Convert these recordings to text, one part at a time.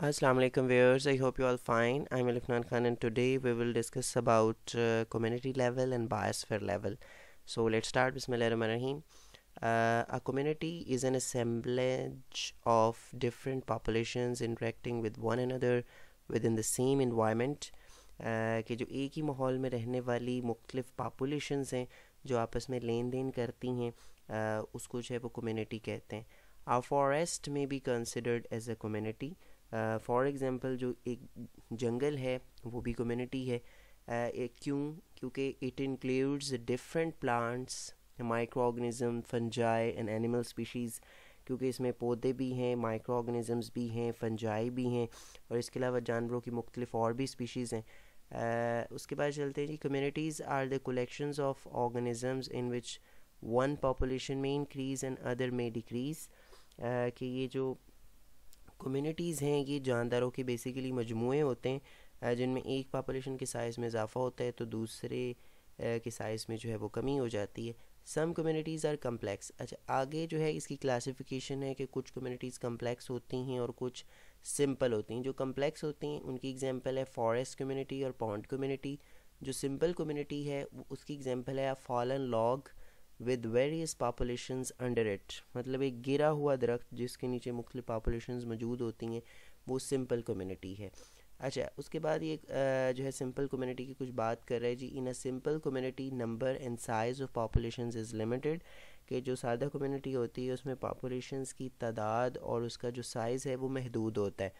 Assalamu alaikum viewers, I hope you all fine. I'm Alifnan Khan and today we will discuss about uh, community level and biosphere level. So let's start Bismillahirrahmanirrahim. Uh, a community is an assemblage of different populations interacting with one another within the same environment. Uh, कि जो एक ही माहौल में रहने वाली मुख्तलिफ पापुलेशंस हैं जो आपस में लेन देन करती हैं uh, उसको जो है वो कम्युनिटी कहते हैं फॉरेस्ट में be considered as a community for uh, example जो एक जंगल है वो भी कम्युनिटी है uh, क्यों क्योंकि it includes different plants micro organism fungi and animal species क्योंकि इसमें पौधे भी हैं माइक्रो ऑर्गेनिज़म्स भी हैं फनजाई भी हैं और इसके अलावा जानवरों की मुख्तलिफ और भी स्पीशीज़ हैं uh, उसके बाद चलते हैं जी communities are the collection of organisms in which one population में इंक्रीज़ एंड अदर में डिक्रीज़ कि ये जो कम्युनिटीज़ हैं ये जानदारों के बेसिकली मजमू होते हैं जिनमें एक पापोलेशन के साइज़ में इजाफा होता है तो दूसरे के साइज़ में जो है वो कमी हो जाती है सम कम्युनिटीज़ आर कम्प्लेक्स अच्छा आगे जो है इसकी क्लासिफिकेशन है कि कुछ कम्युनिटीज़ कम्प्लेक्स होती हैं और कुछ सिंपल होती हैं जो कम्प्लेक्स होती हैं उनकी एग्जांपल है फॉरेस्ट कम्युनिटी और पॉन्ड कम्युनिटी जो सिंपल कम्युनिटी है उसकी एग्जांपल है fallen log with various populations under it मतलब एक गिरा हुआ दरख्त जिसके नीचे मुख्तु पॉपुलेशंस मौजूद होती हैं वो सिंपल कम्यूनिटी है अच्छा उसके बाद ये जो है सिंपल कम्युनिटी की कुछ बात कर रहे हैं जी in a simple community number and size of populations is limited कि जो सादा कम्यूनिटी होती है उसमें पॉपुलेशंस की तादाद और उसका जो साइज़ है वो महदूद होता है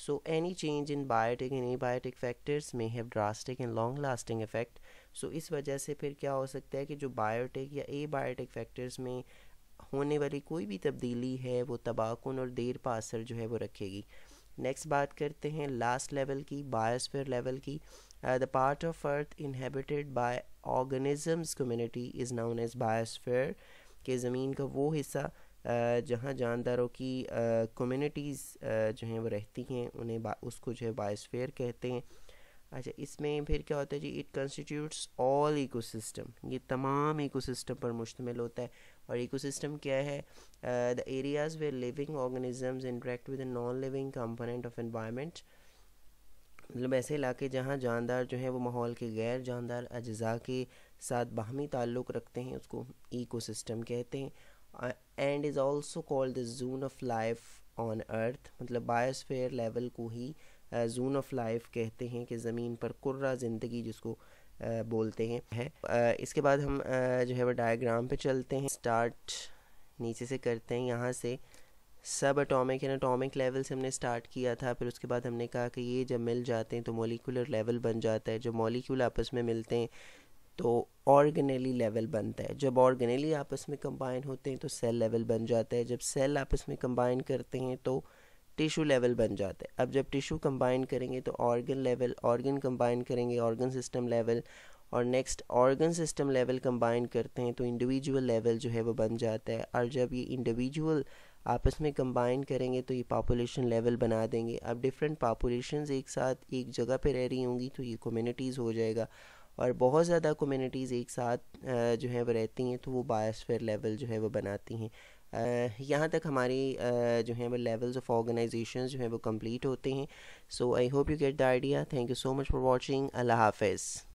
So any change in biotic and abiotic factors may have drastic and long lasting effect. So इस वजह से फिर क्या हो सकता है कि जो biotic या abiotic factors में होने वाली कोई भी तब्दीली है वो तबाकुन और देर पा असर जो है वो रखेगी नेक्स्ट बात करते हैं लास्ट लेवल की बायोस्फीयर लेवल की the part of earth inhabited by organisms community is known as biosphere के ज़मीन का वो हिस्सा जहाँ जानदारों की कम्युनिटीज़ जो हैं वो रहती हैं उन्हें उसको जो है बायोस्फेयर कहते हैं अच्छा इसमें फिर क्या होता है जी इट कंस्टिट्यूट्स ऑल इकोसिस्टम ये तमाम इकोसिस्टम पर मुश्तमिल होता है और इकोसिस्टम क्या है the areas where living organisms interact with non living component of environment मतलब ऐसे इलाके जहाँ जानदार जो हैं वो माहौल के गैर जानदार अज्जा के साथ बाहमी ताल्लुक़ रखते हैं उसको इकोसिस्टम कहते हैं and is also called the zone of life on earth मतलब बायोस्फेयर लेवल को ही जोन ऑफ लाइफ कहते हैं कि ज़मीन पर कुर्रा ज़िंदगी जिसको आ, uh, बोलते हैं है uh, इसके बाद हम uh, जो है वो डायग्राम पे चलते हैं स्टार्ट नीचे से करते हैं यहाँ से सब अटोमिक एंड अटोमिक लेवल से हमने स्टार्ट किया था फिर उसके बाद हमने कहा कि ये जब मिल जाते हैं तो मोलिकुलर लेवल बन जाता है जब मोलिकुल आपस में मिलते हैं तो ऑर्गेनेली लेवल बनता है जब ऑर्गेनेली आपस में कंबाइन होते हैं तो सेल लेवल बन जाता है जब सेल आपस में कंबाइन करते हैं तो टिश्यू लेवल बन जाता है अब जब टिश्यू कंबाइन करेंगे तो ऑर्गन लेवल ऑर्गन कंबाइन करेंगे ऑर्गन सिस्टम लेवल और next organ system level combine करते हैं तो इंडिविजुअल लेवल जो है वो बन जाता है और जब ये इंडिविजुअल आपस में कंबाइन करेंगे तो ये पॉपुलेशन लेवल बना देंगे अब डिफरेंट पॉपुलेशन एक साथ एक जगह पे रह रही होंगी तो ये कम्युनिटीज़ हो जाएगा और बहुत ज़्यादा कम्युनिटीज़ एक साथ जो है वो रहती हैं तो वो बायोस्फेयर लेवल जो है वो बनाती हैं यहाँ तक हमारी जो है वो लेवल्स ऑफ ऑर्गेनाइजेशन जो है वो कंप्लीट होते हैं so I hope you get the idea thank you so much for watching अल्लाह हाफिज़